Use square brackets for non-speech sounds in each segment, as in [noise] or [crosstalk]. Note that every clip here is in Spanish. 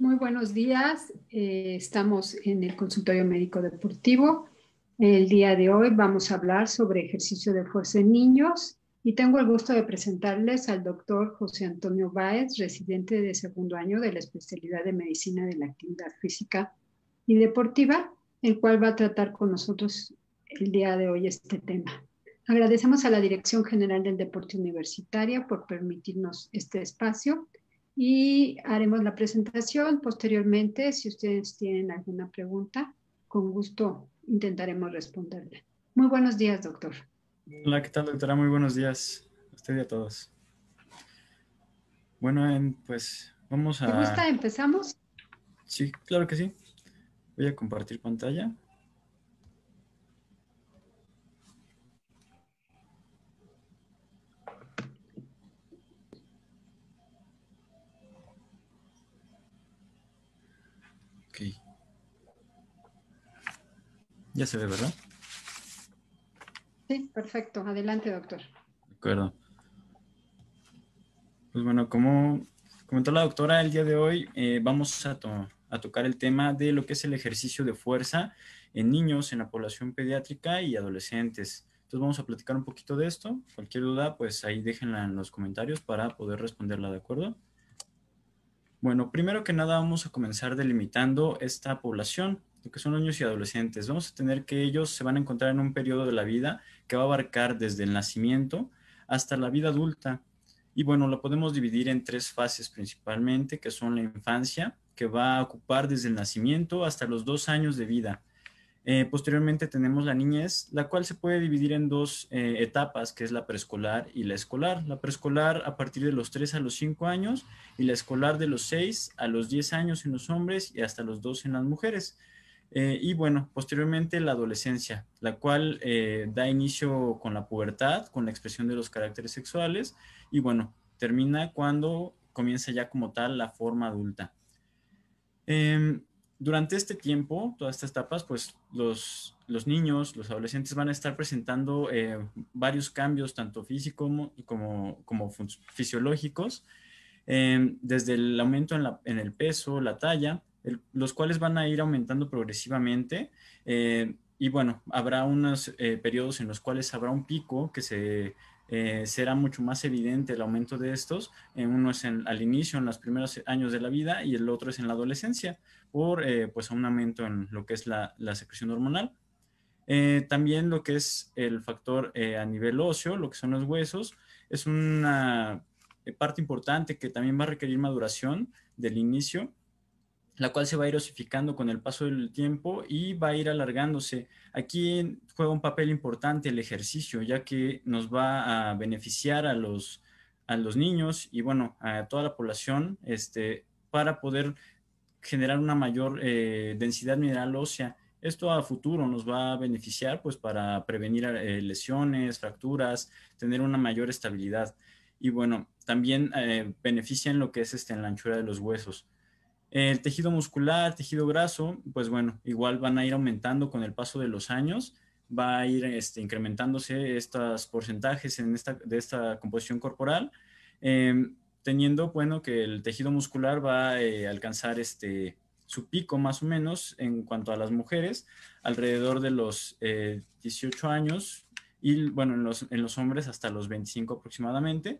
Muy buenos días. Eh, estamos en el consultorio médico deportivo. El día de hoy vamos a hablar sobre ejercicio de fuerza en niños y tengo el gusto de presentarles al doctor José Antonio Báez, residente de segundo año de la especialidad de medicina de la actividad física y deportiva, el cual va a tratar con nosotros el día de hoy este tema. Agradecemos a la Dirección General del Deporte Universitario por permitirnos este espacio y haremos la presentación. Posteriormente, si ustedes tienen alguna pregunta, con gusto intentaremos responderla. Muy buenos días, doctor. Hola, ¿qué tal, doctora? Muy buenos días a usted y a todos. Bueno, pues vamos a... ¿Te gusta? ¿Empezamos? Sí, claro que sí. Voy a compartir pantalla. Ya se ve, ¿verdad? Sí, perfecto. Adelante, doctor. De acuerdo. Pues bueno, como comentó la doctora, el día de hoy eh, vamos a, a tocar el tema de lo que es el ejercicio de fuerza en niños, en la población pediátrica y adolescentes. Entonces vamos a platicar un poquito de esto. Cualquier duda, pues ahí déjenla en los comentarios para poder responderla, ¿de acuerdo? Bueno, primero que nada vamos a comenzar delimitando esta población que son niños y adolescentes. Vamos a tener que ellos se van a encontrar en un periodo de la vida que va a abarcar desde el nacimiento hasta la vida adulta. Y bueno, lo podemos dividir en tres fases principalmente, que son la infancia, que va a ocupar desde el nacimiento hasta los dos años de vida. Eh, posteriormente tenemos la niñez, la cual se puede dividir en dos eh, etapas, que es la preescolar y la escolar. La preescolar a partir de los tres a los cinco años y la escolar de los seis a los diez años en los hombres y hasta los dos en las mujeres. Eh, y bueno, posteriormente la adolescencia, la cual eh, da inicio con la pubertad, con la expresión de los caracteres sexuales y bueno, termina cuando comienza ya como tal la forma adulta. Em, durante este tiempo, todas estas etapas, pues los, niños, los adolescentes van a estar presentando eh, varios cambios, tanto físicos como, como, fisiológicos, em, desde el aumento en el peso, la talla, los cuales van a ir aumentando progresivamente. Eh, y bueno, habrá unos eh, periodos en los cuales habrá un pico que se eh, será mucho más evidente el aumento de estos. uno es al inicio, en los primeros años de la vida, y el otro es en la adolescencia, por pues, un aumento en lo que es la, la secreción hormonal. también lo que es el factor a nivel óseo, lo que son los huesos, es una parte importante que también va a requerir maduración del inicio la cual se va a ir osificando con el paso del tiempo y va a ir alargándose. Aquí juega un papel importante el ejercicio, ya que nos va a beneficiar a los, a los niños y bueno, a toda la población este, para poder generar una mayor eh, densidad mineral ósea. Esto a futuro nos va a beneficiar pues para prevenir eh, lesiones, fracturas, tener una mayor estabilidad. Y bueno, también eh, beneficia en lo que es este, en la anchura de los huesos. El tejido muscular, tejido graso, pues bueno, igual van a ir aumentando con el paso de los años, va a ir este, incrementándose estos porcentajes en de esta composición corporal, em, teniendo, bueno, que el tejido muscular va a eh, alcanzar este, su pico más o menos en cuanto a las mujeres, alrededor de los 18 eh, años y, bueno, en los, en los hombres hasta los 25 aproximadamente.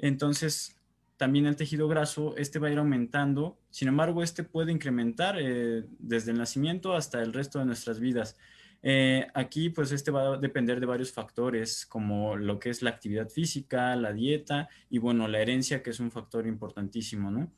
Entonces, también el tejido graso, este va a ir aumentando, sin embargo, este puede incrementar eh, desde el nacimiento hasta el resto de nuestras vidas. Eh, aquí, pues, este va a depender de varios factores, como lo que es la actividad física, la dieta y, bueno, la herencia, que es un factor importantísimo, ¿no?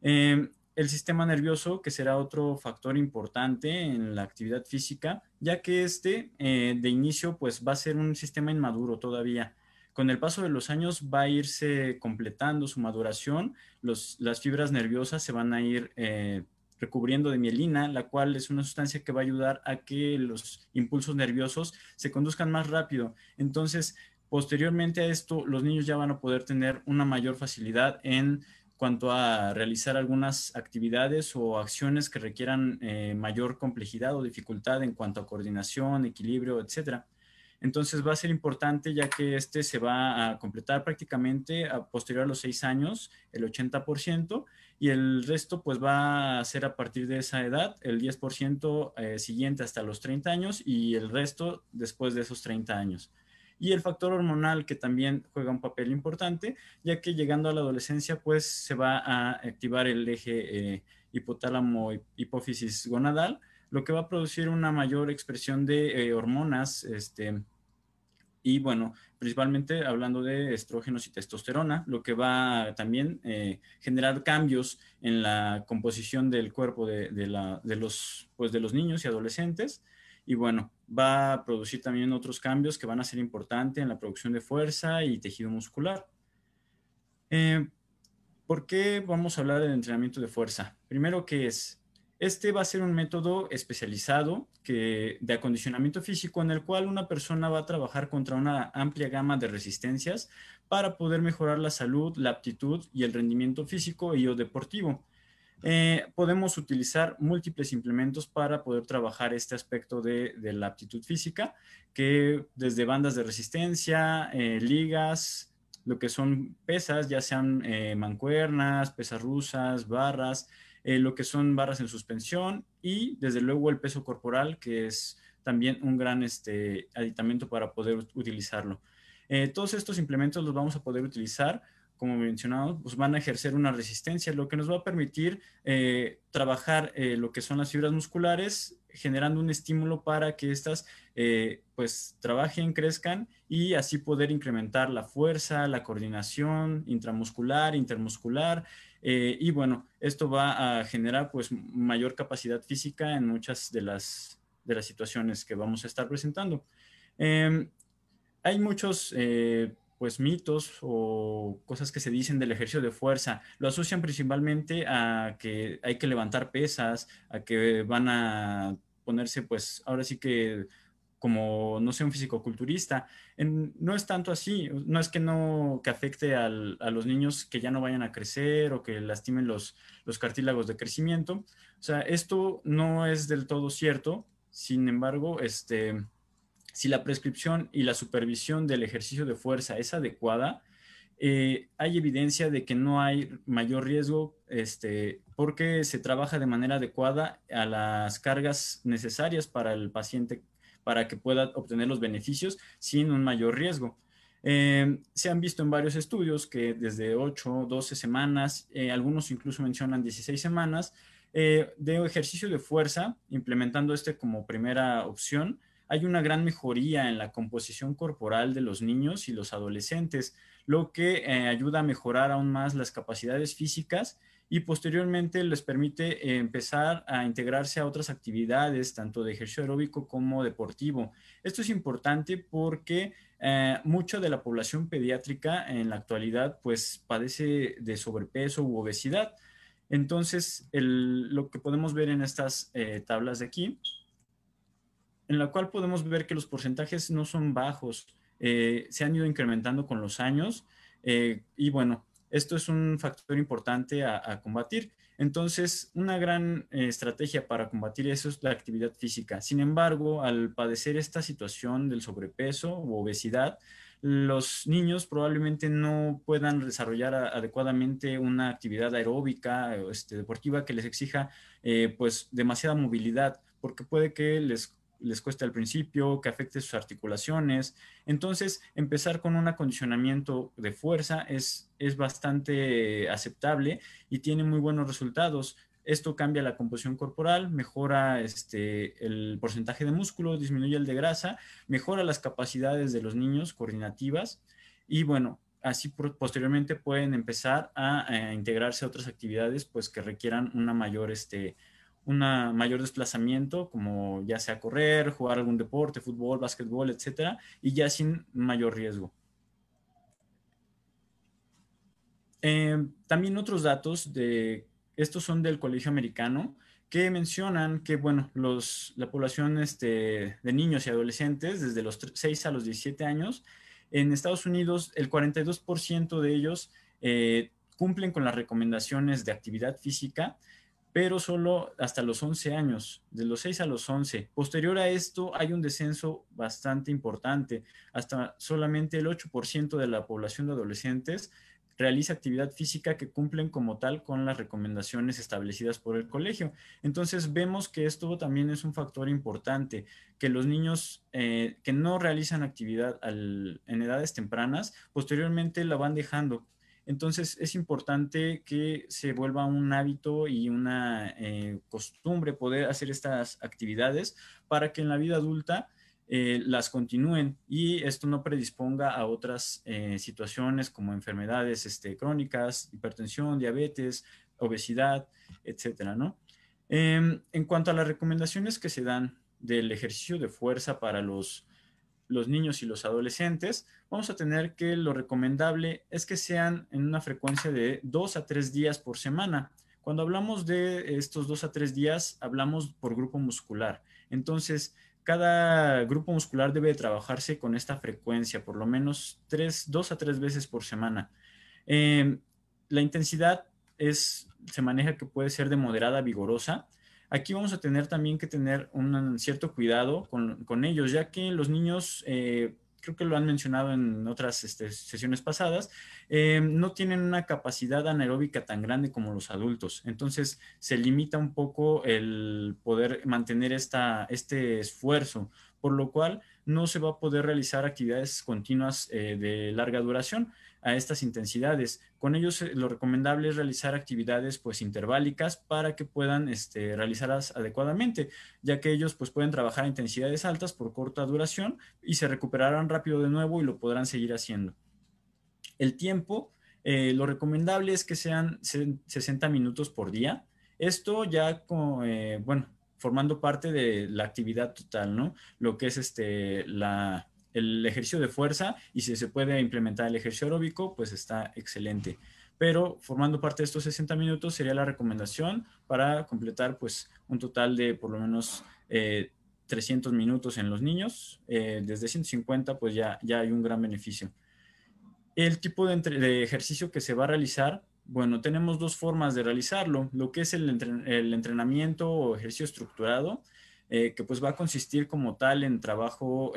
Eh, el sistema nervioso, que será otro factor importante en la actividad física, ya que este, de inicio, pues, va a ser un sistema inmaduro todavía con el paso de los años va a irse completando su maduración, las fibras nerviosas se van a ir eh, recubriendo de mielina, la cual es una sustancia que va a ayudar a que los impulsos nerviosos se conduzcan más rápido. Entonces, posteriormente a esto, los niños ya van a poder tener una mayor facilidad en cuanto a realizar algunas actividades o acciones que requieran eh, mayor complejidad o dificultad en cuanto a coordinación, equilibrio, etcétera. Entonces va a ser importante ya que este se va a completar prácticamente a posterior a los seis años, el 80%, y el resto pues va a ser a partir de esa edad, el 10% eh, siguiente hasta los 30 años y el resto después de esos 30 años. Y el factor hormonal que también juega un papel importante, ya que llegando a la adolescencia pues se va a activar el eje eh, hipotálamo hipófisis gonadal, lo que va a producir una mayor expresión de eh, hormonas, este, y bueno, principalmente hablando de estrógenos y testosterona, lo que va también eh, generar cambios en la composición del cuerpo de, los, pues de los niños y adolescentes. Y bueno, va a producir también otros cambios que van a ser importantes en la producción de fuerza y tejido muscular. Eh, ¿Por qué vamos a hablar del entrenamiento de fuerza? Primero, ¿qué es? Este va a ser un método especializado que, de acondicionamiento físico en el cual una persona va a trabajar contra una amplia gama de resistencias para poder mejorar la salud, la aptitud y el rendimiento físico y o deportivo. Eh, podemos utilizar múltiples implementos para poder trabajar este aspecto de, la aptitud física, que desde bandas de resistencia, eh, ligas, lo que son pesas, ya sean eh, mancuernas, pesas rusas, barras, eh, lo que son barras en suspensión y desde luego el peso corporal, que es también un gran este, aditamento para poder utilizarlo. Eh, todos estos implementos los vamos a poder utilizar, como mencionado, pues van a ejercer una resistencia, lo que nos va a permitir eh, trabajar lo que son las fibras musculares, generando un estímulo para que estas pues trabajen, crezcan y así poder incrementar la fuerza, la coordinación intramuscular, intermuscular, eh, y bueno, esto va a generar pues mayor capacidad física en muchas de las, de las situaciones que vamos a estar presentando. Em, hay muchos eh, pues mitos o cosas que se dicen del ejercicio de fuerza. Lo asocian principalmente a que hay que levantar pesas, a que van a ponerse pues ahora sí que como, no sé, un fisicoculturista. no es tanto así, no es que no que afecte a los niños que ya no vayan a crecer o que lastimen los, los cartílagos de crecimiento. O sea, esto no es del todo cierto, sin embargo, este, si la prescripción y la supervisión del ejercicio de fuerza es adecuada, eh, hay evidencia de que no hay mayor riesgo este, porque se trabaja de manera adecuada a las cargas necesarias para el paciente para que pueda obtener los beneficios sin un mayor riesgo. Eh, se han visto en varios estudios que desde 8, 12 semanas, eh, algunos incluso mencionan 16 semanas, eh, de ejercicio de fuerza, implementando este como primera opción, hay una gran mejoría en la composición corporal de los niños y los adolescentes, lo que ayuda a mejorar aún más las capacidades físicas y posteriormente les permite eh, empezar a integrarse a otras actividades, tanto de ejercicio aeróbico como deportivo. Esto es importante porque eh, mucha de la población pediátrica en la actualidad pues padece de sobrepeso u obesidad. Entonces, lo que podemos ver en estas eh, tablas de aquí, en la cual podemos ver que los porcentajes no son bajos, se han ido incrementando con los años y bueno, esto es un factor importante a, combatir. Entonces, una gran eh, estrategia para combatir eso es la actividad física. Sin embargo, al padecer esta situación del sobrepeso u obesidad, los niños probablemente no puedan desarrollar adecuadamente una actividad aeróbica este, deportiva que les exija eh, pues demasiada movilidad porque puede que les les cuesta al principio, que afecte sus articulaciones. Entonces, empezar con un acondicionamiento de fuerza es, es bastante aceptable y tiene muy buenos resultados. Esto cambia la composición corporal, mejora este, el porcentaje de músculo, disminuye el de grasa, mejora las capacidades de los niños coordinativas y bueno, así posteriormente pueden empezar a, integrarse a otras actividades pues que requieran una mayor este, un mayor desplazamiento, como ya sea correr, jugar algún deporte, fútbol, básquetbol, etcétera, y ya sin mayor riesgo. Em, también otros datos de estos son del Colegio Americano que mencionan que bueno, los, la población este, de niños y adolescentes desde los 6 a los 17 años en Estados Unidos el 42% de ellos eh, cumplen con las recomendaciones de actividad física pero solo hasta los 11 años, de los 6 a los 11. Posterior a esto hay un descenso bastante importante, hasta solamente el 8% de la población de adolescentes realiza actividad física que cumplen como tal con las recomendaciones establecidas por el colegio. Entonces vemos que esto también es un factor importante, que los niños eh, que no realizan actividad en edades tempranas, posteriormente la van dejando entonces es importante que se vuelva un hábito y una eh, costumbre poder hacer estas actividades para que en la vida adulta eh, las continúen y esto no predisponga a otras eh, situaciones como enfermedades este, crónicas, hipertensión, diabetes, obesidad, etcétera, ¿no? Em, en cuanto a las recomendaciones que se dan del ejercicio de fuerza para los los niños y los adolescentes, vamos a tener que lo recomendable es que sean en una frecuencia de dos a tres días por semana. Cuando hablamos de estos dos a tres días, hablamos por grupo muscular. Entonces, cada grupo muscular debe trabajarse con esta frecuencia, por lo menos dos a tres veces por semana. Eh, la intensidad es, se maneja que puede ser de moderada a vigorosa. Aquí vamos a tener también que tener un cierto cuidado con, ellos, ya que los niños, eh, creo que lo han mencionado en otras este, sesiones pasadas, eh, no tienen una capacidad anaeróbica tan grande como los adultos. Entonces se limita un poco el poder mantener este esfuerzo, por lo cual no se va a poder realizar actividades continuas eh, de larga duración a estas intensidades. Con ellos eh, lo recomendable es realizar actividades pues interválicas para que puedan este, realizarlas adecuadamente, ya que ellos pues pueden trabajar a intensidades altas por corta duración y se recuperarán rápido de nuevo y lo podrán seguir haciendo. El tiempo, eh, lo recomendable es que sean 60 minutos por día. Esto ya, eh, bueno, formando parte de la actividad total, ¿no? Lo que es este, la, el ejercicio de fuerza y si se puede implementar el ejercicio aeróbico, pues está excelente. Pero formando parte de estos 60 minutos sería la recomendación para completar pues un total de por lo menos 300 eh, minutos en los niños. Eh, desde 150 pues ya, ya hay un gran beneficio. El tipo de, ejercicio que se va a realizar bueno, tenemos dos formas de realizarlo, lo que es el, entrenamiento o ejercicio estructurado, eh, que pues va a consistir como tal en trabajo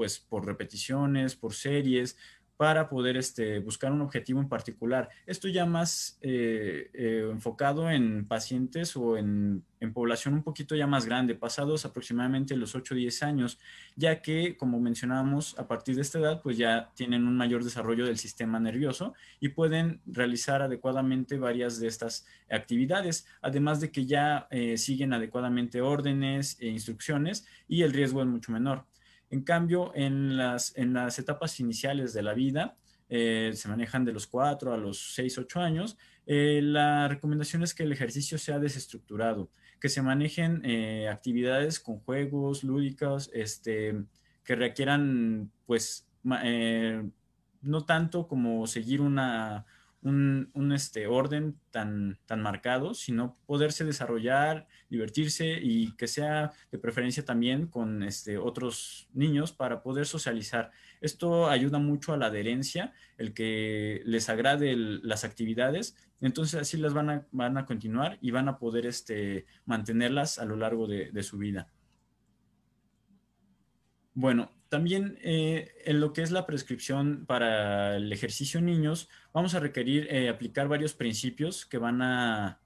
pues por repeticiones, por series, para poder este, buscar un objetivo en particular. Esto ya más eh, eh, enfocado en pacientes o en, población un poquito ya más grande, pasados aproximadamente los 8 o 10 años, ya que, como mencionábamos, a partir de esta edad, pues ya tienen un mayor desarrollo del sistema nervioso y pueden realizar adecuadamente varias de estas actividades, además de que ya eh, siguen adecuadamente órdenes e instrucciones y el riesgo es mucho menor. En cambio, en las, en las etapas iniciales de la vida, eh, se manejan de los 4 a los 6, 8 años, eh, la recomendación es que el ejercicio sea desestructurado, que se manejen eh, actividades con juegos, lúdicas, este, que requieran, pues, no tanto como seguir una, un, este, orden tan, tan marcado, sino poderse desarrollar, divertirse y que sea de preferencia también con este, otros niños para poder socializar. Esto ayuda mucho a la adherencia, el que les agrade las actividades, entonces así las van a, van a continuar y van a poder este, mantenerlas a lo largo de su vida. Bueno, también eh, en lo que es la prescripción para el ejercicio niños, vamos a requerir eh, aplicar varios principios que van a,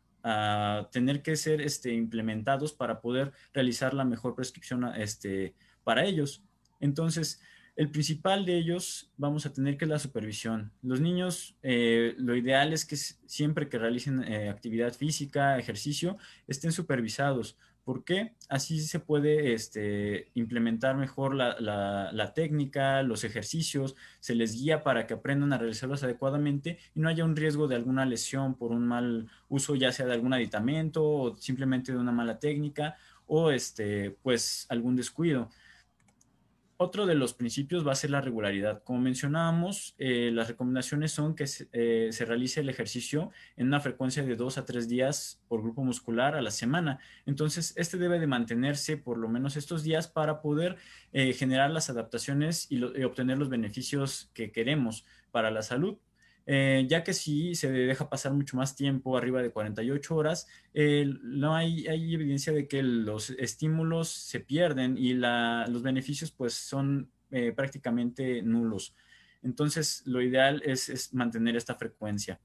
tener que ser este, implementados para poder realizar la mejor prescripción este, para ellos. Entonces, el principal de ellos vamos a tener que es la supervisión. Los niños, eh, lo ideal es que siempre que realicen actividad física, ejercicio, estén supervisados, ¿Por qué? Así se puede este, implementar mejor la, la, técnica, los ejercicios, se les guía para que aprendan a realizarlos adecuadamente y no haya un riesgo de alguna lesión por un mal uso, ya sea de algún aditamento o simplemente de una mala técnica o este, pues algún descuido. Otro de los principios va a ser la regularidad. Como mencionábamos, eh, las recomendaciones son que eh, se, realice el ejercicio en una frecuencia de dos a tres días por grupo muscular a la semana. Entonces, este debe de mantenerse por lo menos estos días para poder eh, generar las adaptaciones y obtener los beneficios que queremos para la salud. Eh, ya que si se deja pasar mucho más tiempo, arriba de 48 horas, eh, no hay, evidencia de que los estímulos se pierden y los beneficios pues son eh, prácticamente nulos. Entonces, lo ideal es, mantener esta frecuencia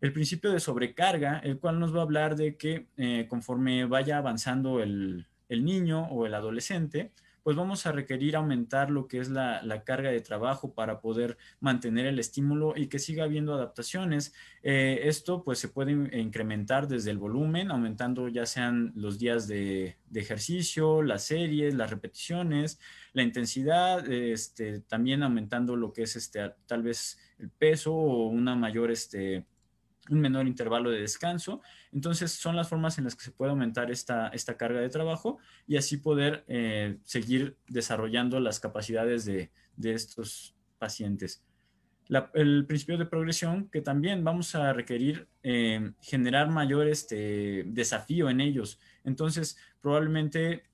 el principio de sobrecarga, el cual nos va a hablar de que conforme vaya avanzando el, niño o el adolescente, pues vamos a requerir aumentar lo que es la, carga de trabajo para poder mantener el estímulo y que siga habiendo adaptaciones. Eh, esto pues se puede incrementar desde el volumen, aumentando ya sean los días de, ejercicio, las series, las repeticiones, la intensidad, este, también aumentando lo que es este, tal vez el peso o una mayor, este, un menor intervalo de descanso entonces son las formas en las que se puede aumentar esta, carga de trabajo y así poder eh, seguir desarrollando las capacidades de, estos pacientes. el principio de progresión, que también vamos a requerir eh, generar mayor este, desafío en ellos. Entonces, probablemente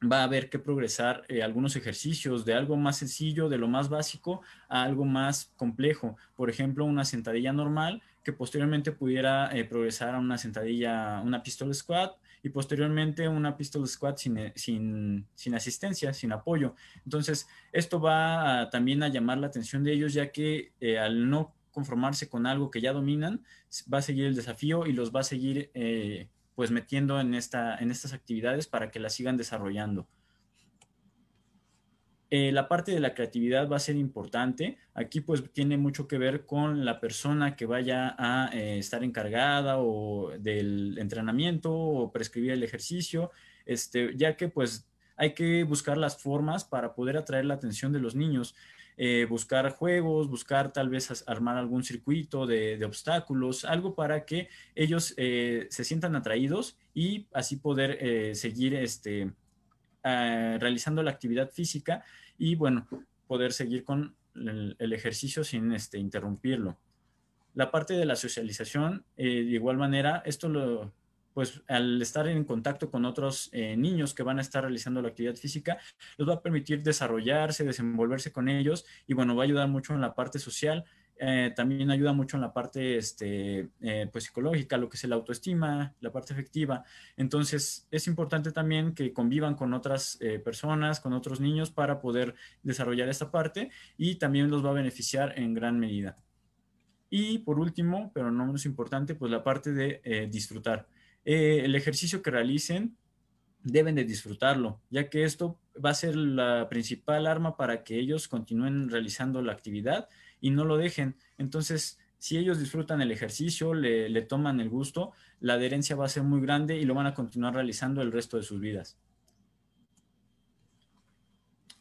va a haber que progresar eh, algunos ejercicios de algo más sencillo, de lo más básico, a algo más complejo. Por ejemplo, una sentadilla normal posteriormente pudiera eh, progresar a una sentadilla, una pistol squat y posteriormente una pistol squat sin, eh, sin asistencia, sin apoyo. Entonces, esto va también a llamar la atención de ellos, ya que eh, al no conformarse con algo que ya dominan, va a seguir el desafío y los va a seguir pues metiendo en, esta, en estas actividades para que las sigan desarrollando. Eh, la parte de la creatividad va a ser importante. Aquí pues tiene mucho que ver con la persona que vaya a eh, estar encargada o del entrenamiento o prescribir el ejercicio, este, ya que pues hay que buscar las formas para poder atraer la atención de los niños. Eh, buscar juegos, buscar tal vez armar algún circuito de, obstáculos, algo para que ellos se sientan atraídos y así poder seguir este, eh, realizando la actividad física y bueno, poder seguir con el, ejercicio sin este, interrumpirlo. La parte de la socialización, eh, de igual manera, esto lo, pues al estar en contacto con otros eh, niños que van a estar realizando la actividad física, les va a permitir desarrollarse, desenvolverse con ellos y bueno, va a ayudar mucho en la parte social, eh, también ayuda mucho en la parte este, eh, pues, psicológica, lo que es la autoestima, la parte efectiva Entonces, es importante también que convivan con otras eh, personas, con otros niños para poder desarrollar esta parte y también los va a beneficiar en gran medida. Y por último, pero no menos importante, pues la parte de disfrutar. el ejercicio que realicen deben de disfrutarlo, ya que esto va a ser la principal arma para que ellos continúen realizando la actividad y no lo dejen. Entonces, si ellos disfrutan el ejercicio, le, toman el gusto, la adherencia va a ser muy grande y lo van a continuar realizando el resto de sus vidas.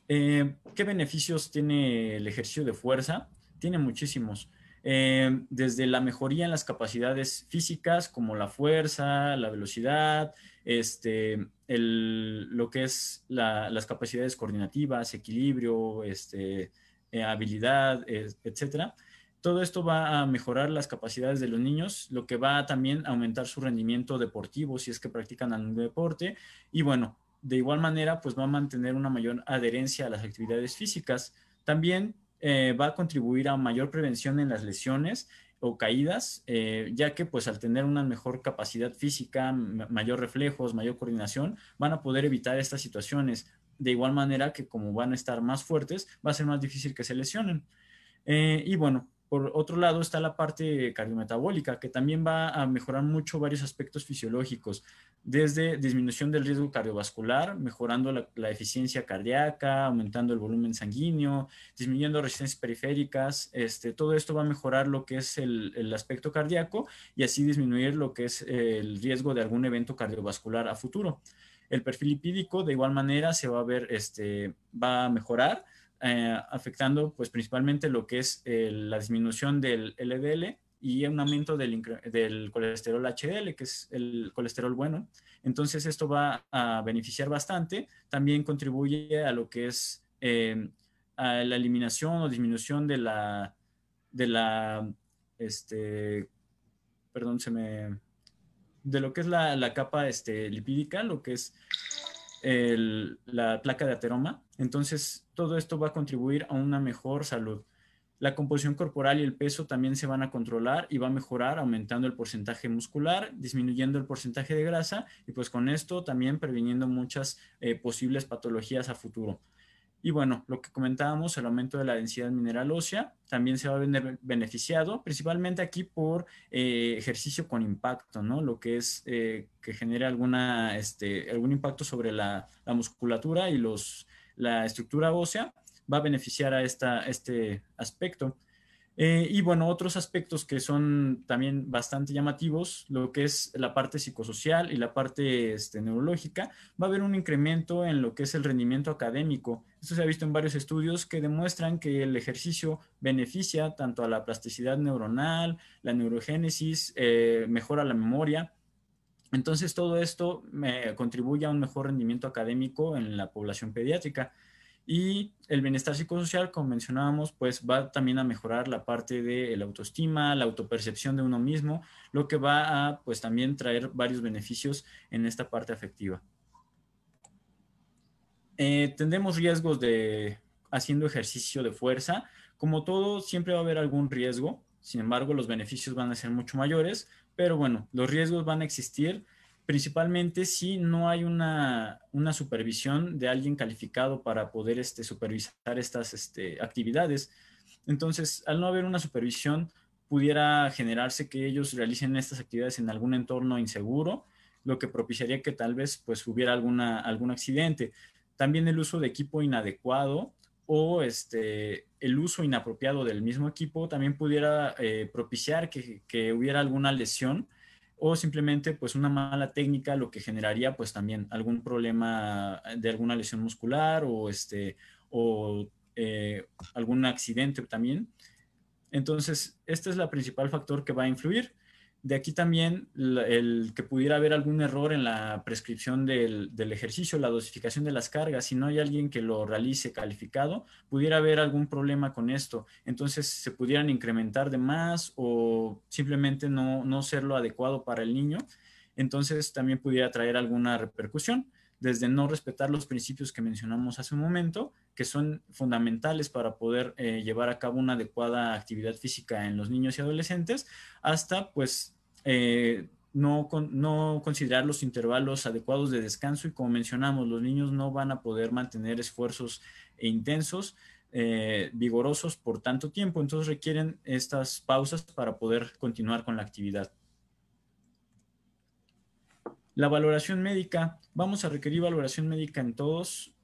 Eh, ¿Qué beneficios tiene el ejercicio de fuerza? Tiene muchísimos. Eh, desde la mejoría en las capacidades físicas como la fuerza, la velocidad, este, el, lo que es las capacidades coordinativas, equilibrio, este, eh, habilidad, etcétera. Todo esto va a mejorar las capacidades de los niños, lo que va a también aumentar su rendimiento deportivo si es que practican algún deporte. Y bueno, de igual manera, pues va a mantener una mayor adherencia a las actividades físicas. También eh, va a contribuir a mayor prevención en las lesiones o caídas, eh, ya que pues al tener una mejor capacidad física, mayor reflejos, mayor coordinación, van a poder evitar estas situaciones de igual manera que como van a estar más fuertes, va a ser más difícil que se lesionen. Eh, y bueno, por otro lado está la parte cardiometabólica, que también va a mejorar mucho varios aspectos fisiológicos, desde disminución del riesgo cardiovascular, mejorando la, eficiencia cardíaca, aumentando el volumen sanguíneo, disminuyendo resistencias periféricas, este, todo esto va a mejorar lo que es el aspecto cardíaco y así disminuir lo que es el riesgo de algún evento cardiovascular a futuro. El perfil lipídico de igual manera se va a ver, este, va a mejorar, eh, afectando pues principalmente lo que es eh, la disminución del LDL y un aumento del, colesterol HDL, que es el colesterol bueno. Entonces esto va a beneficiar bastante. También contribuye a lo que es em, a la eliminación o disminución de la, de la, este, perdón, se me de lo que es la, capa este, lipídica, lo que es la placa de ateroma. Entonces, todo esto va a contribuir a una mejor salud. La composición corporal y el peso también se van a controlar y va a mejorar aumentando el porcentaje muscular, disminuyendo el porcentaje de grasa y pues con esto también previniendo muchas eh, posibles patologías a futuro. Y bueno, lo que comentábamos, el aumento de la densidad mineral ósea también se va a ver beneficiado, principalmente aquí por eh, ejercicio con impacto, ¿no? Lo que es eh, que genere alguna, este, algún impacto sobre la, musculatura y los, la estructura ósea va a beneficiar a esta, este aspecto. Eh, y bueno, otros aspectos que son también bastante llamativos, lo que es la parte psicosocial y la parte este, neurológica, va a haber un incremento en lo que es el rendimiento académico. Esto se ha visto en varios estudios que demuestran que el ejercicio beneficia tanto a la plasticidad neuronal, la neurogénesis, eh, mejora la memoria. Entonces todo esto eh, contribuye a un mejor rendimiento académico en la población pediátrica. Y el bienestar psicosocial, como mencionábamos, pues va también a mejorar la parte de la autoestima, la autopercepción de uno mismo, lo que va a pues también traer varios beneficios en esta parte afectiva. Eh, tendremos riesgos de haciendo ejercicio de fuerza. Como todo, siempre va a haber algún riesgo. Sin embargo, los beneficios van a ser mucho mayores, pero bueno, los riesgos van a existir principalmente si no hay una, supervisión de alguien calificado para poder este, supervisar estas este, actividades. Entonces, al no haber una supervisión, pudiera generarse que ellos realicen estas actividades en algún entorno inseguro, lo que propiciaría que tal vez pues, hubiera alguna, algún accidente. También el uso de equipo inadecuado o este, el uso inapropiado del mismo equipo también pudiera eh, propiciar que, que hubiera alguna lesión o simplemente pues una mala técnica lo que generaría pues también algún problema de alguna lesión muscular o este o eh, algún accidente también. Entonces, este es el principal factor que va a influir. De aquí también el que pudiera haber algún error en la prescripción del, ejercicio, la dosificación de las cargas. Si no hay alguien que lo realice calificado, pudiera haber algún problema con esto. Entonces se pudieran incrementar de más o simplemente no, no ser lo adecuado para el niño. Entonces también pudiera traer alguna repercusión desde no respetar los principios que mencionamos hace un momento, que son fundamentales para poder eh, llevar a cabo una adecuada actividad física en los niños y adolescentes, hasta pues eh, no, no considerar los intervalos adecuados de descanso y como mencionamos, los niños no van a poder mantener esfuerzos intensos. Eh, vigorosos por tanto tiempo, entonces requieren estas pausas para poder continuar con la actividad. La valoración médica, vamos a requerir valoración médica en todos.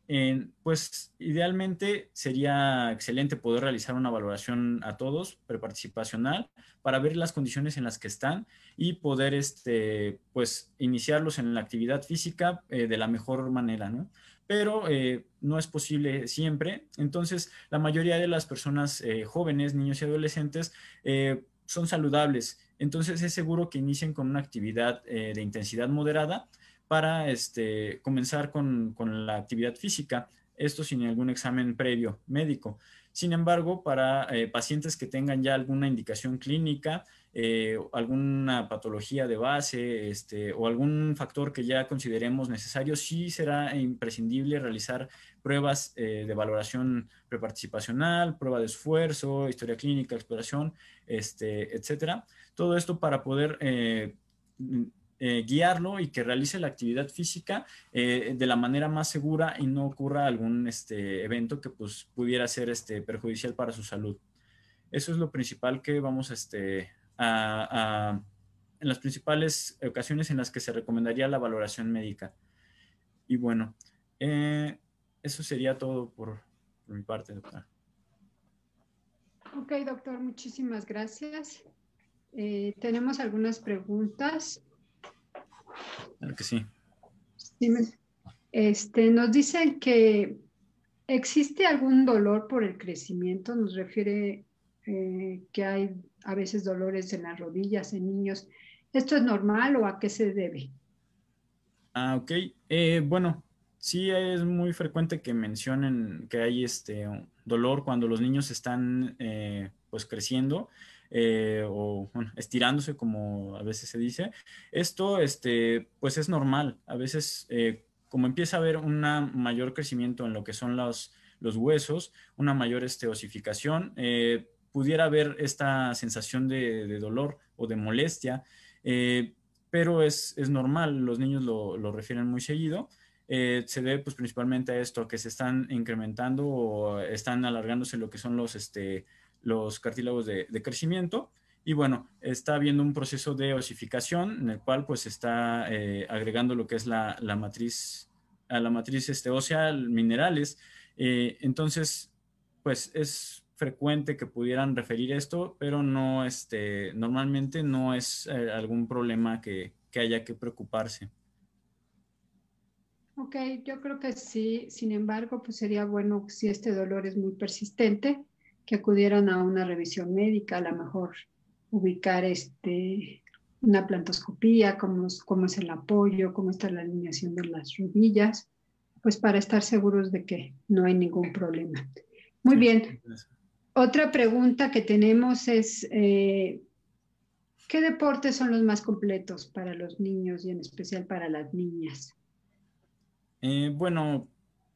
pues idealmente sería excelente poder realizar una valoración a todos preparticipacional para ver las condiciones en las que están y poder este, pues, iniciarlos en la actividad física eh, de la mejor manera, ¿no? pero eh, no es posible siempre. Entonces, la mayoría de las personas eh, jóvenes, niños y adolescentes, son saludables entonces es seguro que inicien con una actividad eh, de intensidad moderada para este, comenzar con, la actividad física, esto sin algún examen previo médico. Sin embargo, para eh, pacientes que tengan ya alguna indicación clínica, eh, alguna patología de base este, o algún factor que ya consideremos necesario, sí será imprescindible realizar pruebas de valoración preparticipacional, prueba de esfuerzo, historia clínica, exploración, este, etcétera todo esto para poder eh, eh, guiarlo y que realice la actividad física eh, de la manera más segura y no ocurra algún este, evento que pues, pudiera ser este, perjudicial para su salud. Eso es lo principal que vamos este, a, a, en las principales ocasiones en las que se recomendaría la valoración médica. Y bueno, eso sería todo por, mi parte, doctora. Ok, doctor, muchísimas gracias. Eh, tenemos algunas preguntas. que sí. Este, nos dicen que existe algún dolor por el crecimiento, nos refiere eh, que hay a veces dolores en las rodillas en niños. ¿Esto es normal o a qué se debe? Ah, ok. Eh, bueno, sí es muy frecuente que mencionen que hay este dolor cuando los niños están pues creciendo. Eh, o estirándose, como a veces se dice, esto este, pues es normal. A veces, eh, como empieza a haber un mayor crecimiento en lo que son los, los huesos, una mayor este, osificación, eh, pudiera haber esta sensación de, dolor o de molestia, pero es, normal, los niños lo, refieren muy seguido. se debe pues principalmente a esto, que se están incrementando o están alargándose lo que son los, este, los cartílagos de, crecimiento. Y bueno, está habiendo un proceso de osificación en el cual pues está eh, agregando lo que es la, matriz, a la matriz este, ósea, minerales. Eh, entonces, pues es frecuente que pudieran referir esto, pero no, este, normalmente no es eh, algún problema que, que haya que preocuparse. Ok, yo creo que sí, sin embargo, pues sería bueno si este dolor es muy persistente, que acudieran a una revisión médica, a lo mejor ubicar este, una plantoscopía, cómo, es el apoyo, cómo está la alineación de las rodillas, pues para estar seguros de que no hay ningún problema. Muy bien. Otra pregunta que tenemos es, eh, ¿qué deportes son los más completos para los niños y en especial para las niñas? Eh, bueno,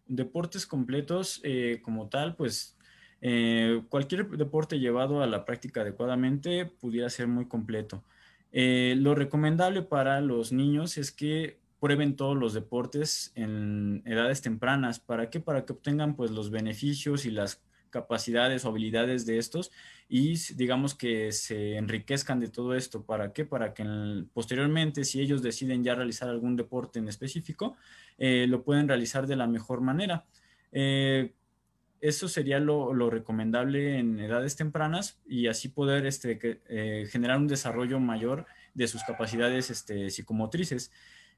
deportes completos eh, como tal, pues eh, cualquier deporte llevado a la práctica adecuadamente pudiera ser muy completo. Eh, lo recomendable para los niños es que prueben todos los deportes en edades tempranas. ¿Para qué? Para que obtengan pues los beneficios y las capacidades o habilidades de estos y digamos que se enriquezcan de todo esto. ¿Para qué? Para que posteriormente, si ellos deciden ya realizar algún deporte en específico, eh, lo pueden realizar de la mejor manera. Eso sería lo, recomendable en edades tempranas y así poder este, eh, generar un desarrollo mayor de sus capacidades este, psicomotrices.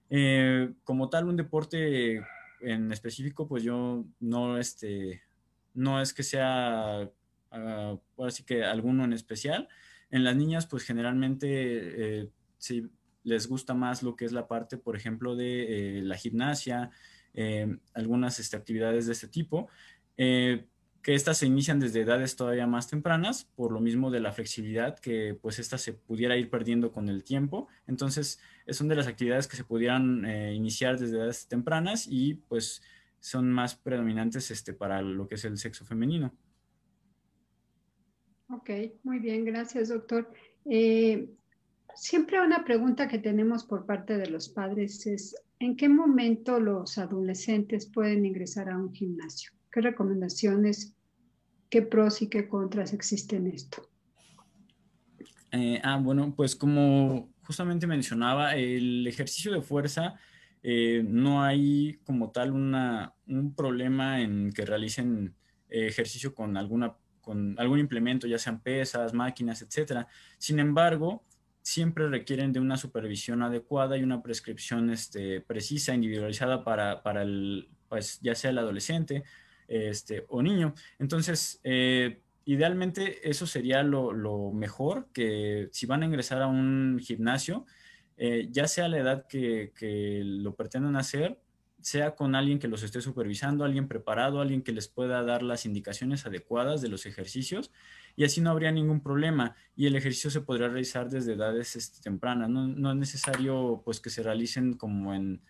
Eh, como tal, un deporte en específico, pues yo no, este, es que sea, uh, que alguno en especial. En las niñas, pues generalmente eh, les gusta más lo que es la parte, por ejemplo, de la gimnasia, algunas actividades de este tipo. Eh, que estas se inician desde edades todavía más tempranas, por lo mismo de la flexibilidad que pues esta se pudiera ir perdiendo con el tiempo. Entonces, es eh, son de las actividades que se pudieran eh, iniciar desde edades tempranas y pues son más predominantes este, para lo que es el sexo femenino. Ok, muy bien, gracias doctor. siempre una pregunta que tenemos por parte de los padres es, ¿en qué momento los adolescentes pueden ingresar a un gimnasio? ¿Qué recomendaciones, qué pros y qué contras existen en esto? Eh, ah, bueno, pues como justamente mencionaba, el ejercicio de fuerza eh, no hay como tal un problema en que realicen eh, ejercicio con, alguna, con algún implemento, ya sean pesas, máquinas, etcétera. Sin embargo, siempre requieren de una supervisión adecuada y una prescripción este, precisa, individualizada para, para el, pues, ya sea el adolescente este, o niño. Entonces, eh, idealmente eso sería lo, mejor, que si van a ingresar a un gimnasio, eh, ya sea la edad que, lo pretendan hacer, sea con alguien que los esté supervisando, alguien preparado, alguien que les pueda dar las indicaciones adecuadas de los ejercicios, y así no habría ningún problema, y el ejercicio se podría realizar desde edades este, tempranas, no, es necesario pues que se realicen como en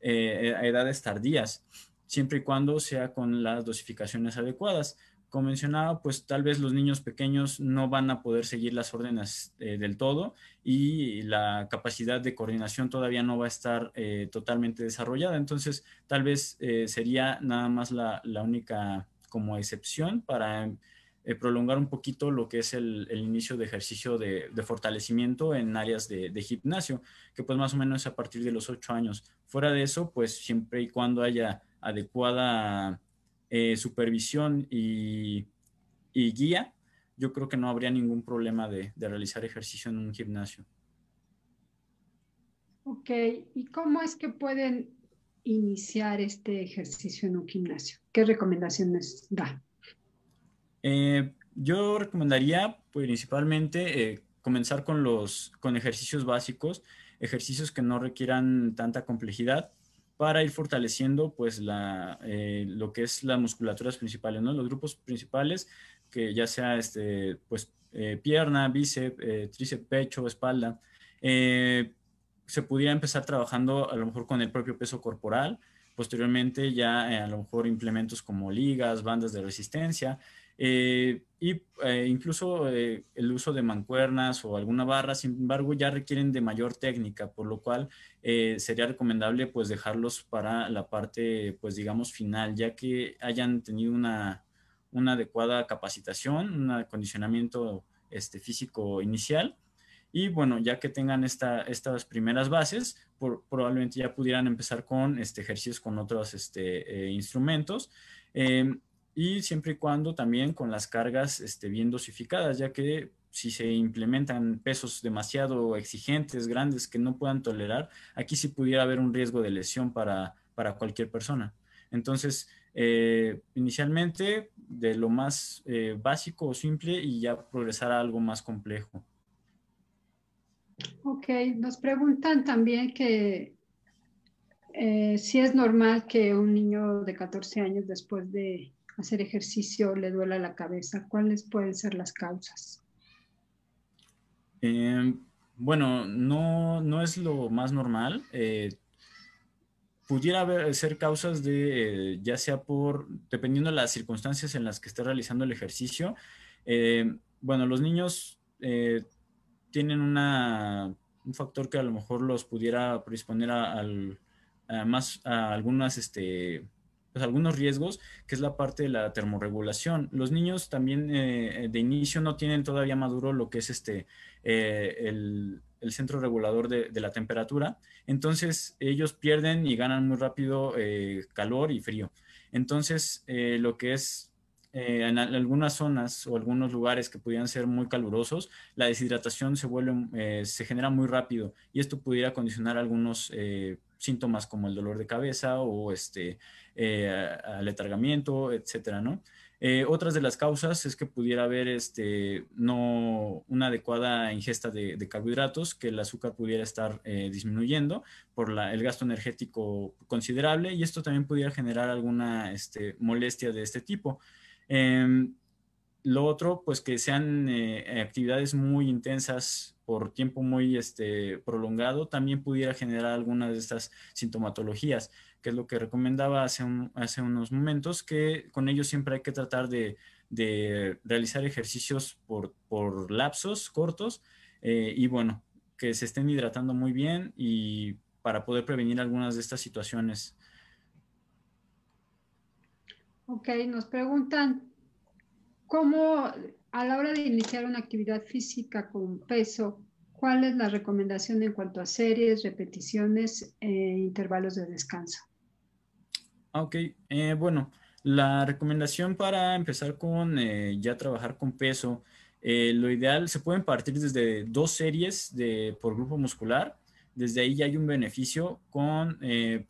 eh, edades tardías siempre y cuando sea con las dosificaciones adecuadas. Como mencionaba, pues tal vez los niños pequeños no van a poder seguir las órdenes eh, del todo y la capacidad de coordinación todavía no va a estar eh, totalmente desarrollada. Entonces, tal vez eh, sería nada más la, única como excepción para prolongar un poquito lo que es el, inicio de ejercicio de, fortalecimiento en áreas de, de, gimnasio, que pues más o menos a partir de los ocho años. Fuera de eso, pues siempre y cuando haya adecuada eh, supervisión y, guía, yo creo que no habría ningún problema de, realizar ejercicio en un gimnasio. Ok, ¿y cómo es que pueden iniciar este ejercicio en un gimnasio? ¿Qué recomendaciones da? Eh, yo recomendaría principalmente eh, comenzar con los con ejercicios básicos, ejercicios que no requieran tanta complejidad, para ir fortaleciendo pues la, eh, lo que es las musculaturas principales, ¿no? Los grupos principales, que ya sea este, pues eh, pierna, bíceps, eh, tríceps, pecho, espalda. se pudiera empezar trabajando a lo mejor con el propio peso corporal, posteriormente ya a lo mejor implementos como ligas, bandas de resistencia, eh, y eh, incluso eh, el uso de mancuernas o alguna barra, sin embargo, ya requieren de mayor técnica, por lo cual eh, sería recomendable pues dejarlos para la parte, pues digamos, final, ya que hayan tenido una, una adecuada capacitación, un acondicionamiento este, físico inicial. Y bueno, ya que tengan esta, estas primeras bases, por, probablemente ya pudieran empezar con este, ejercicios con otros este, instrumentos. Em, y siempre y cuando también con las cargas este, bien dosificadas, ya que si se implementan pesos demasiado exigentes, grandes, que no puedan tolerar, aquí sí pudiera haber un riesgo de lesión para, para cualquier persona. Entonces, eh, inicialmente de lo más eh, básico o simple y ya progresar a algo más complejo. Ok, nos preguntan también que eh, si es normal que un niño de 14 años después de hacer ejercicio le duela la cabeza? ¿Cuáles pueden ser las causas? Em, bueno, no, no, es lo más normal. Eh, pudiera haber, ser causas de, eh, ya sea por, dependiendo de las circunstancias en las que esté realizando el ejercicio. Eh, bueno, los niños tienen un factor que a lo mejor los pudiera predisponer a, más, a algunas este, pues, algunos riesgos, que es la parte de la termorregulación. Los niños también eh, eh, de inicio no tienen todavía maduro lo que es este, eh, el, centro regulador de, la temperatura, entonces ellos pierden y ganan muy rápido calor y frío. Entonces, lo que es en algunas zonas o algunos lugares que pudieran ser muy calurosos, la deshidratación se vuelve, se genera muy rápido y esto pudiera condicionar algunos síntomas como el dolor de cabeza o este, eh, aletargamiento, etcétera, ¿no? Eh, otras de las causas es que pudiera haber este, no, una adecuada ingesta de, carbohidratos, que el azúcar pudiera estar eh, disminuyendo por el gasto energético considerable y esto también pudiera generar alguna este, molestia de este tipo. Em, lo otro, pues que sean eh, actividades muy intensas por tiempo muy este, prolongado, también pudiera generar algunas de estas sintomatologías, que es lo que recomendaba hace, hace unos momentos, que con ellos siempre hay que tratar de, realizar ejercicios por, lapsos cortos eh, y bueno, que se estén hidratando muy bien y para poder prevenir algunas de estas situaciones. Ok, nos preguntan ¿Cómo a la hora de iniciar una actividad física con peso, cuál es la recomendación en cuanto a series, repeticiones e intervalos de descanso? Ah, ok, eh, bueno, la recomendación para empezar con eh, ya trabajar con peso, eh, lo ideal se pueden partir desde dos series de, por grupo muscular. Desde ahí ya hay un beneficio con,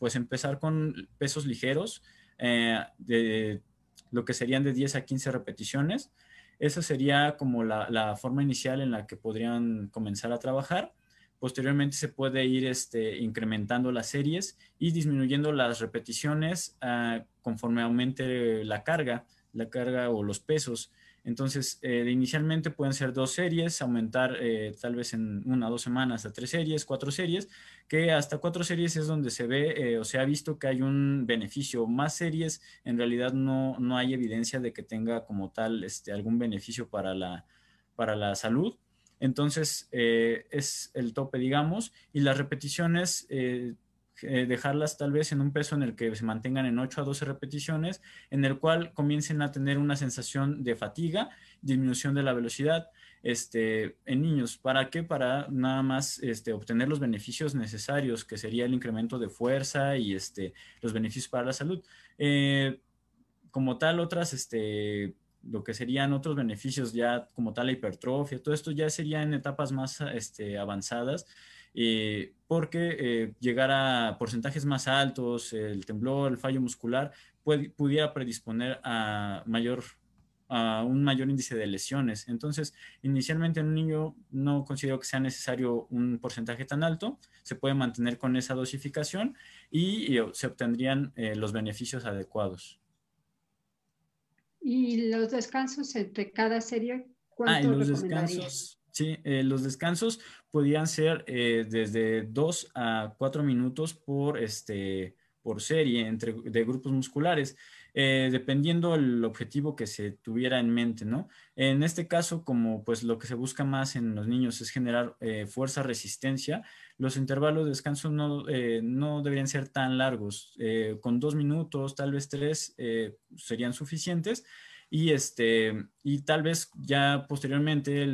pues empezar con pesos ligeros, de lo que serían de 10 a 15 repeticiones. Esa sería como la, forma inicial en la que podrían comenzar a trabajar. Posteriormente se puede ir este, incrementando las series y disminuyendo las repeticiones ah, conforme aumente la carga, la carga o los pesos. Entonces, eh, inicialmente pueden ser dos series, aumentar eh, tal vez en una o dos semanas a tres series, cuatro series, que hasta cuatro series es donde se ve eh, o se ha visto que hay un beneficio. Más series, en realidad no, no hay evidencia de que tenga como tal este, algún beneficio para la, para la salud. Entonces, es el tope, digamos, y las repeticiones eh, dejarlas tal vez en un peso en el que se mantengan en 8 a 12 repeticiones, en el cual comiencen a tener una sensación de fatiga, disminución de la velocidad este, en niños. ¿Para qué? Para nada más este, obtener los beneficios necesarios, que sería el incremento de fuerza y este, los beneficios para la salud. Eh, como tal, otras, este, lo que serían otros beneficios ya como tal la hipertrofia, todo esto ya sería en etapas más este, avanzadas eh, porque eh, llegar a porcentajes más altos, el temblor, el fallo muscular, pudiera predisponer a mayor a un mayor índice de lesiones. Entonces, inicialmente en un niño no considero que sea necesario un porcentaje tan alto, se puede mantener con esa dosificación y, se obtendrían eh, los beneficios adecuados. ¿Y los descansos entre cada serie? Ah, ¿Cuánto ah, los descansos, sí, los descansos, podían ser eh, desde 2 a 4 minutos por, este, por serie entre, de grupos musculares, eh, dependiendo el objetivo que se tuviera en mente, ¿no? En este caso, como pues lo que se busca más en los niños es generar eh, fuerza-resistencia, los intervalos de descanso no, no deberían ser tan largos, con dos minutos, tal vez tres, serían suficientes y, este, y tal vez ya posteriormente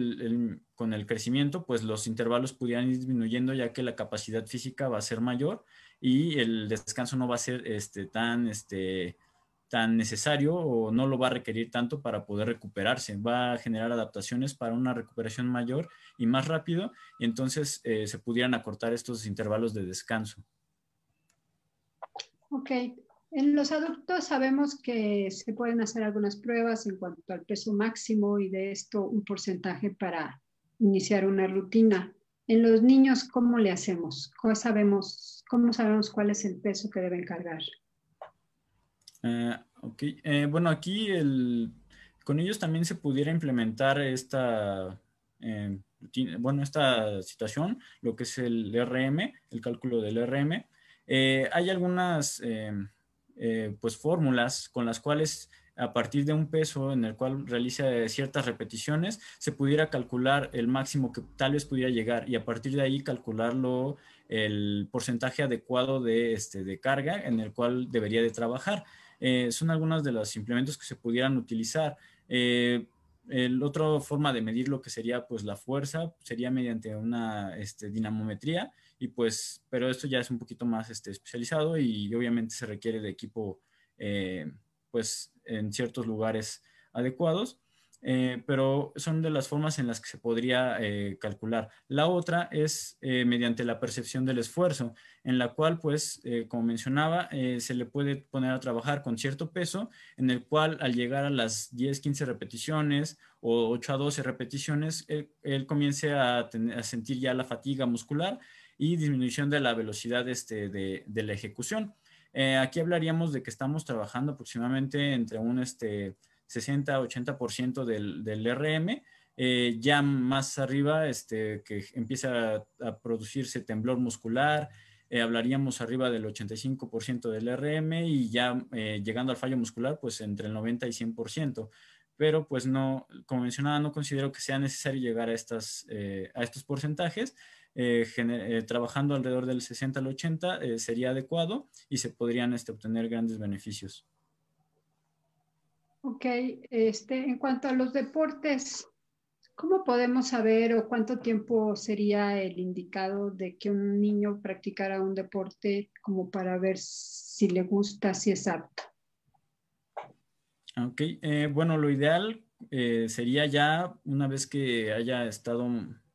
con el crecimiento, pues los intervalos pudieran ir disminuyendo ya que la capacidad física va a ser mayor y el descanso no va a ser este, tan, este, tan necesario o no lo va a requerir tanto para poder recuperarse. Va a generar adaptaciones para una recuperación mayor y más rápido y entonces eh, se pudieran acortar estos intervalos de descanso. Ok, en los adultos sabemos que se pueden hacer algunas pruebas en cuanto al peso máximo y de esto un porcentaje para iniciar una rutina. En los niños, ¿cómo le hacemos? ¿Cómo sabemos, cómo sabemos cuál es el peso que deben cargar? Eh, ok, eh, bueno, aquí con ellos también se pudiera implementar esta, eh, bueno, esta situación, lo que es el RM, el cálculo del RM. Eh, hay algunas eh, pues fórmulas con las cuales a partir de un peso en el cual realiza ciertas repeticiones, se pudiera calcular el máximo que tal vez pudiera llegar y a partir de ahí calcularlo el porcentaje adecuado de, este, de carga en el cual debería de trabajar. Eh, son algunos de los implementos que se pudieran utilizar. Eh, la otra forma de medir lo que sería pues la fuerza sería mediante una este, dinamometría pues, pero esto ya es un poquito más este, especializado y obviamente se requiere de equipo, eh, pues, en ciertos lugares adecuados, eh, pero son de las formas en las que se podría eh, calcular. La otra es mediante la percepción del esfuerzo, en la cual, pues, como mencionaba, se le puede poner a trabajar con cierto peso, en el cual al llegar a las 10, 15 repeticiones o 8 a 12 repeticiones, él, comience a, a sentir ya la fatiga muscular, y disminución de la velocidad este, de, de, la ejecución. Eh, aquí hablaríamos de que estamos trabajando aproximadamente entre un este, 60-80% del, del RM. Eh, ya más arriba, este, que empieza a, producirse temblor muscular, eh, hablaríamos arriba del 85% del RM y ya llegando al fallo muscular, pues entre el 90 y 100%. Pero pues no, como mencionaba, no considero que sea necesario llegar a, estas, a estos porcentajes eh, eh, trabajando alrededor del 60 al 80 eh, sería adecuado y se podrían este, obtener grandes beneficios. Ok, este, en cuanto a los deportes, ¿cómo podemos saber o cuánto tiempo sería el indicado de que un niño practicara un deporte como para ver si le gusta, si es apto? Ok, bueno, lo ideal sería ya una vez que haya estado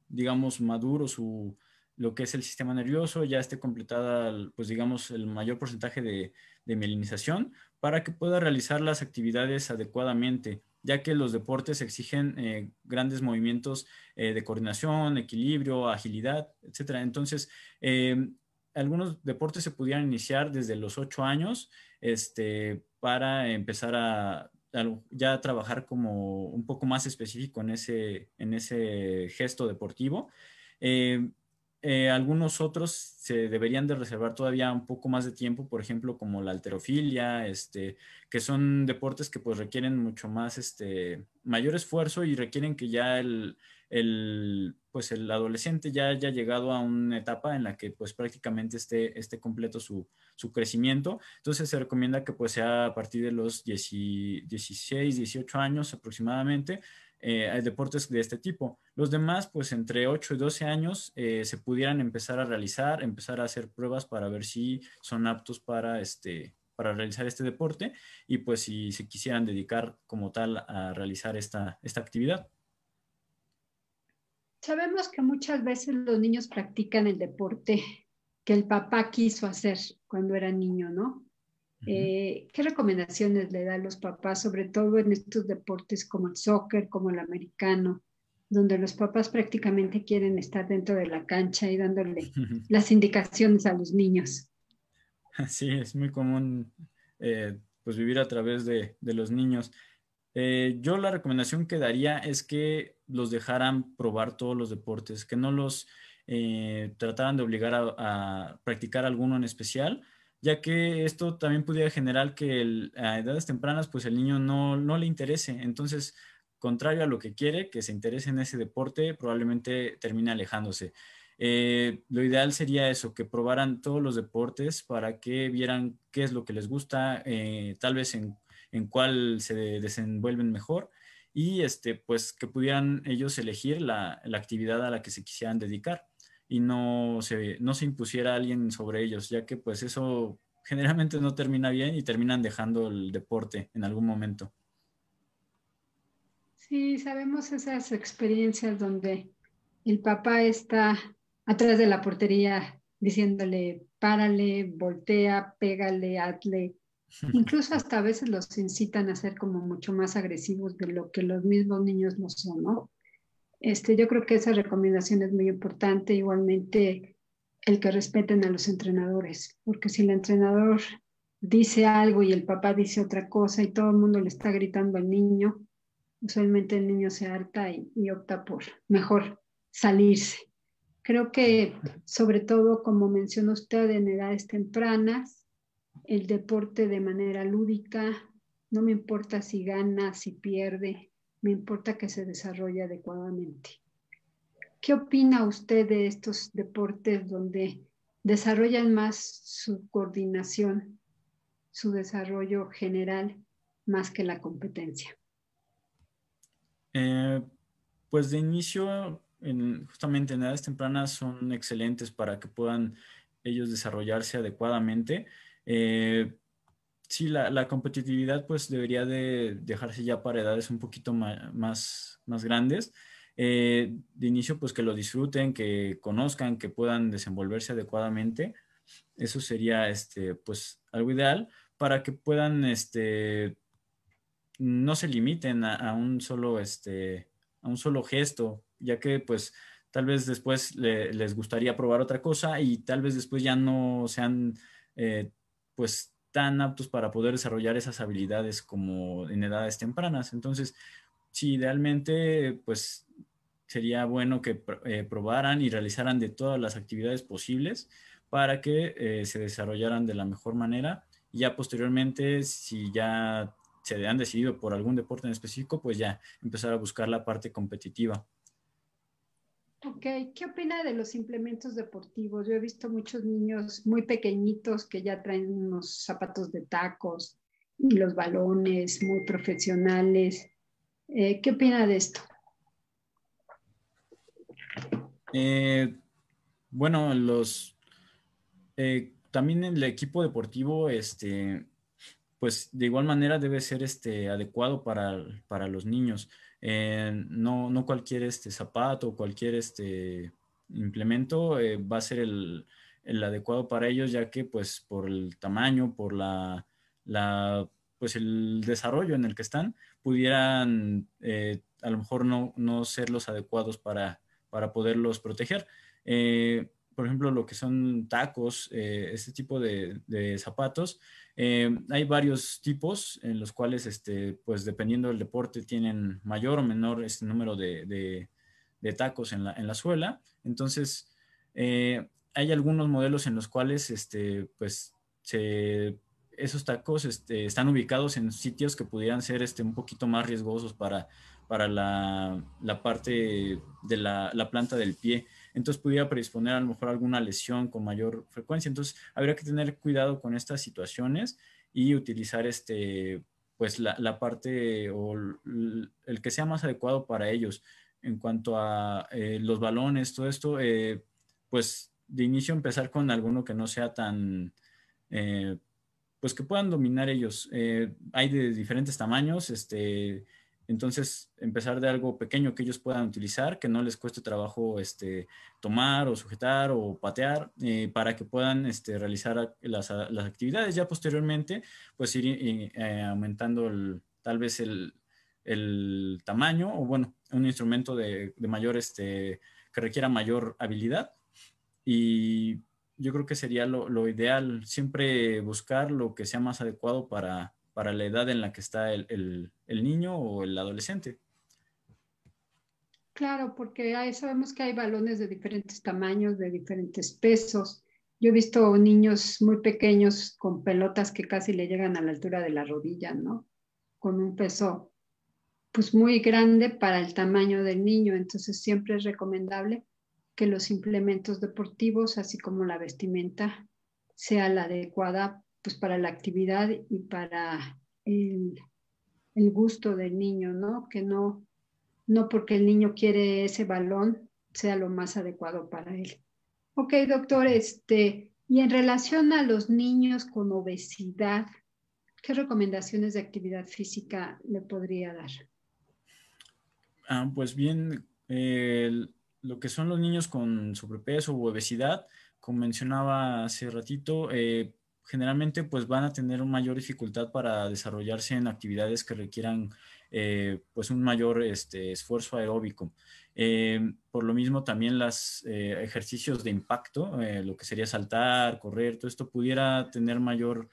digamos, maduro su, lo que es el sistema nervioso, ya esté completada, pues digamos, el mayor porcentaje de, de mielinización para que pueda realizar las actividades adecuadamente, ya que los deportes exigen eh, grandes movimientos eh, de coordinación, equilibrio, agilidad, etc. Entonces, eh, algunos deportes se pudieran iniciar desde los ocho años este, para empezar a ya trabajar como un poco más específico en ese, en ese gesto deportivo. Eh, eh, algunos otros se deberían de reservar todavía un poco más de tiempo, por ejemplo, como la alterofilia, este, que son deportes que pues requieren mucho más, este, mayor esfuerzo y requieren que ya el, el pues el adolescente ya haya llegado a una etapa en la que pues prácticamente esté, esté completo su, su crecimiento. Entonces se recomienda que pues sea a partir de los 16, 18 años aproximadamente. Eh, hay deportes de este tipo. Los demás, pues entre 8 y 12 años, eh, se pudieran empezar a realizar, empezar a hacer pruebas para ver si son aptos para, este, para realizar este deporte y pues si se quisieran dedicar como tal a realizar esta, esta actividad. Sabemos que muchas veces los niños practican el deporte que el papá quiso hacer cuando era niño, ¿no? Eh, ¿Qué recomendaciones le dan los papás, sobre todo en estos deportes como el soccer, como el americano, donde los papás prácticamente quieren estar dentro de la cancha y dándole [laughs] las indicaciones a los niños? Sí, es muy común eh, pues vivir a través de, los niños. Eh, yo la recomendación que daría es que los dejaran probar todos los deportes, que no los eh, trataran de obligar a, practicar alguno en especial, ya que esto también pudiera generar que a edades tempranas pues el niño no, no le interese. Entonces, contrario a lo que quiere, que se interese en ese deporte, probablemente termine alejándose. Eh, lo ideal sería eso, que probaran todos los deportes para que vieran qué es lo que les gusta, eh, tal vez en, en, cuál se desenvuelven mejor y este, pues que pudieran ellos elegir la, la actividad a la que se quisieran dedicar y no se, no se impusiera alguien sobre ellos, ya que pues eso generalmente no termina bien y terminan dejando el deporte en algún momento. Sí, sabemos esas experiencias donde el papá está atrás de la portería diciéndole, párale, voltea, pégale, hazle. [laughs] Incluso hasta a veces los incitan a ser como mucho más agresivos de lo que los mismos niños no son, ¿no? Este, yo creo que esa recomendación es muy importante, igualmente el que respeten a los entrenadores, porque si el entrenador dice algo y el papá dice otra cosa y todo el mundo le está gritando al niño, usualmente el niño se harta y, opta por mejor salirse. Creo que sobre todo, como mencionó usted, en edades tempranas, el deporte de manera lúdica, no me importa si gana, si pierde, me importa que se desarrolle adecuadamente. ¿Qué opina usted de estos deportes donde desarrollan más su coordinación, su desarrollo general, más que la competencia? Eh, pues de inicio, en, justamente en edades tempranas son excelentes para que puedan ellos desarrollarse adecuadamente. Eh, sí, la, competitividad pues debería de dejarse ya para edades un poquito más, más, grandes. Eh, de inicio pues que lo disfruten, que conozcan, que puedan desenvolverse adecuadamente. Eso sería este, pues algo ideal para que puedan, este, no se limiten a, un solo, este, a un solo gesto, ya que pues tal vez después les gustaría probar otra cosa y tal vez después ya no sean, eh, pues tan aptos para poder desarrollar esas habilidades como en edades tempranas. Entonces, sí, idealmente, pues sería bueno que eh, probaran y realizaran de todas las actividades posibles para que eh, se desarrollaran de la mejor manera. Y ya posteriormente, si ya se han decidido por algún deporte en específico, pues ya empezar a buscar la parte competitiva. Ok, ¿qué opina de los implementos deportivos? Yo he visto muchos niños muy pequeñitos que ya traen unos zapatos de tacos y los balones muy profesionales. Eh, ¿Qué opina de esto? Eh, bueno, los eh, también el equipo deportivo, este, pues de igual manera debe ser este, adecuado para, para los niños. Eh, no, no cualquier este zapato, cualquier este implemento eh, va a ser el, adecuado para ellos, ya que pues por el tamaño, por la, pues el desarrollo en el que están, pudieran eh, a lo mejor no, ser los adecuados para, para poderlos proteger por ejemplo, lo que son tacos, eh, este tipo de, zapatos. Eh, hay varios tipos en los cuales, este, pues dependiendo del deporte, tienen mayor o menor este número de, tacos en la, suela. Entonces, eh, hay algunos modelos en los cuales, este, pues, esos tacos este, están ubicados en sitios que pudieran ser este, un poquito más riesgosos para, la, parte de la, la planta del pie entonces pudiera predisponer a lo mejor alguna lesión con mayor frecuencia. Entonces, habría que tener cuidado con estas situaciones y utilizar este, pues la, parte o el que sea más adecuado para ellos. En cuanto a eh, los balones, todo esto, eh, pues de inicio empezar con alguno que no sea tan, eh, pues que puedan dominar ellos. hay de diferentes tamaños, este, entonces, empezar de algo pequeño que ellos puedan utilizar, que no les cueste trabajo este, tomar o sujetar o patear, eh, para que puedan este, realizar las, actividades. Ya posteriormente, pues ir eh, eh, aumentando el, tal vez el, tamaño o, bueno, un instrumento de, mayor, este, que requiera mayor habilidad. Y yo creo que sería lo ideal, siempre buscar lo que sea más adecuado para para la edad en la que está el, niño o el adolescente. Claro, porque ahí sabemos que hay balones de diferentes tamaños, de diferentes pesos. Yo he visto niños muy pequeños con pelotas que casi le llegan a la altura de la rodilla, ¿no? Con un peso pues muy grande para el tamaño del niño. Entonces siempre es recomendable que los implementos deportivos, así como la vestimenta, sea la adecuada pues para la actividad y para el, gusto del niño, ¿no? Que no, no porque el niño quiere ese balón sea lo más adecuado para él. Ok, doctor, este, y en relación a los niños con obesidad, ¿qué recomendaciones de actividad física le podría dar? Ah, pues bien, lo que son los niños con sobrepeso u obesidad, como mencionaba hace ratito, eh, generalmente pues van a tener mayor dificultad para desarrollarse en actividades que requieran eh, pues un mayor este, esfuerzo aeróbico. Eh, por lo mismo también los eh, ejercicios de impacto, lo que sería saltar, correr, todo esto pudiera tener mayor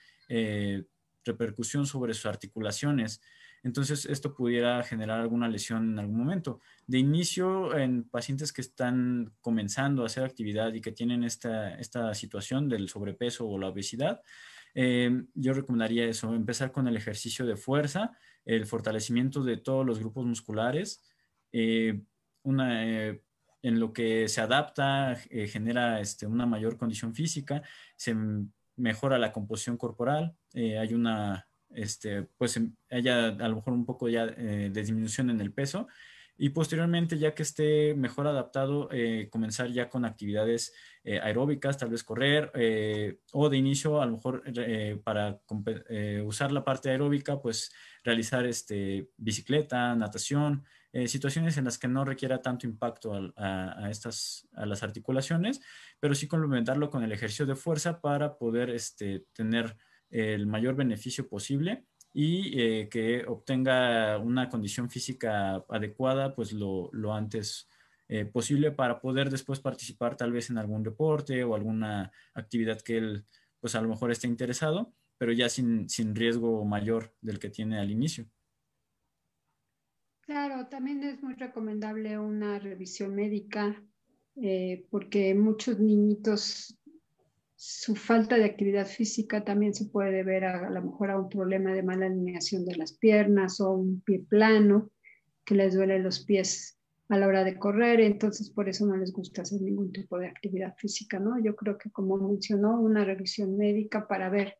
repercusión sobre sus articulaciones. Entonces, esto pudiera generar alguna lesión en algún momento. De inicio, en pacientes que están comenzando a hacer actividad y que tienen esta, esta situación del sobrepeso o la obesidad, eh, yo recomendaría eso, empezar con el ejercicio de fuerza, el fortalecimiento de todos los grupos musculares, eh, una, eh, en lo que se adapta, genera este, una mayor condición física, se mejora la composición corporal, hay una este, pues em, haya a lo mejor un poco ya eh, de disminución en el peso y posteriormente, ya que esté mejor adaptado, eh, comenzar ya con actividades eh, aeróbicas, tal vez correr, o de inicio, a lo mejor para usar la parte aeróbica, pues realizar este, bicicleta, natación, situaciones en las que no requiera tanto impacto a, estas, a las articulaciones, pero sí complementarlo con el ejercicio de fuerza para poder este, tener el mayor beneficio posible y eh, que obtenga una condición física adecuada pues lo, antes eh, posible para poder después participar tal vez en algún deporte o alguna actividad que él pues a lo mejor esté interesado, pero ya sin, riesgo mayor del que tiene al inicio. Claro, también es muy recomendable una revisión médica eh, porque muchos niñitos su falta de actividad física también se puede ver a, a lo mejor a un problema de mala alineación de las piernas o un pie plano que les duele los pies a la hora de correr, entonces por eso no les gusta hacer ningún tipo de actividad física, ¿no? Yo creo que como mencionó, una revisión médica para ver,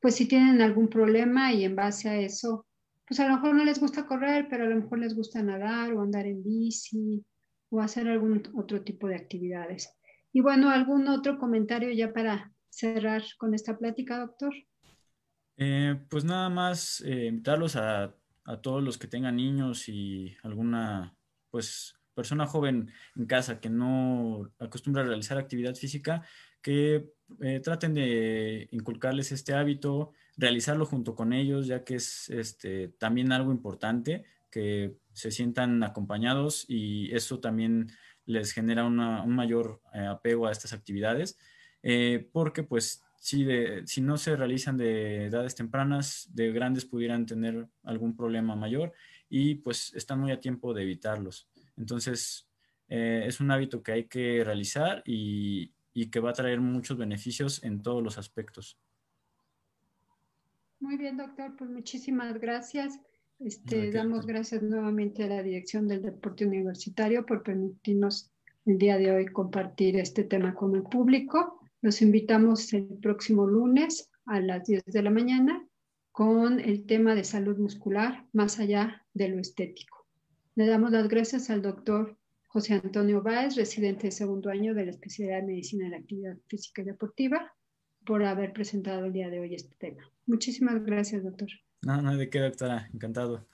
pues si tienen algún problema y en base a eso, pues a lo mejor no les gusta correr, pero a lo mejor les gusta nadar o andar en bici o hacer algún otro tipo de actividades. Y bueno, ¿algún otro comentario ya para cerrar con esta plática, doctor? Eh, pues nada más eh, invitarlos a, todos los que tengan niños y alguna pues persona joven en casa que no acostumbra a realizar actividad física, que eh, traten de inculcarles este hábito, realizarlo junto con ellos, ya que es este, también algo importante, que se sientan acompañados y eso también les genera un mayor eh, apego a estas actividades, eh, porque pues si, si no se realizan de edades tempranas, de grandes pudieran tener algún problema mayor y pues están muy a tiempo de evitarlos. Entonces, eh, es un hábito que hay que realizar y, y que va a traer muchos beneficios en todos los aspectos. Muy bien, doctor, pues muchísimas gracias. Ah, este, damos gracias nuevamente a la Dirección del Deporte Universitario por permitirnos el día de hoy compartir este tema con el público. Nos invitamos el próximo lunes a las 10 de la mañana con el tema de salud muscular más allá de lo estético. Le damos las gracias al doctor José Antonio Báez, residente de segundo año de la especialidad de Medicina de la Actividad Física y Deportiva, por haber presentado el día de hoy este tema. Muchísimas gracias, doctor. No, no hay de qué, doctora. Encantado.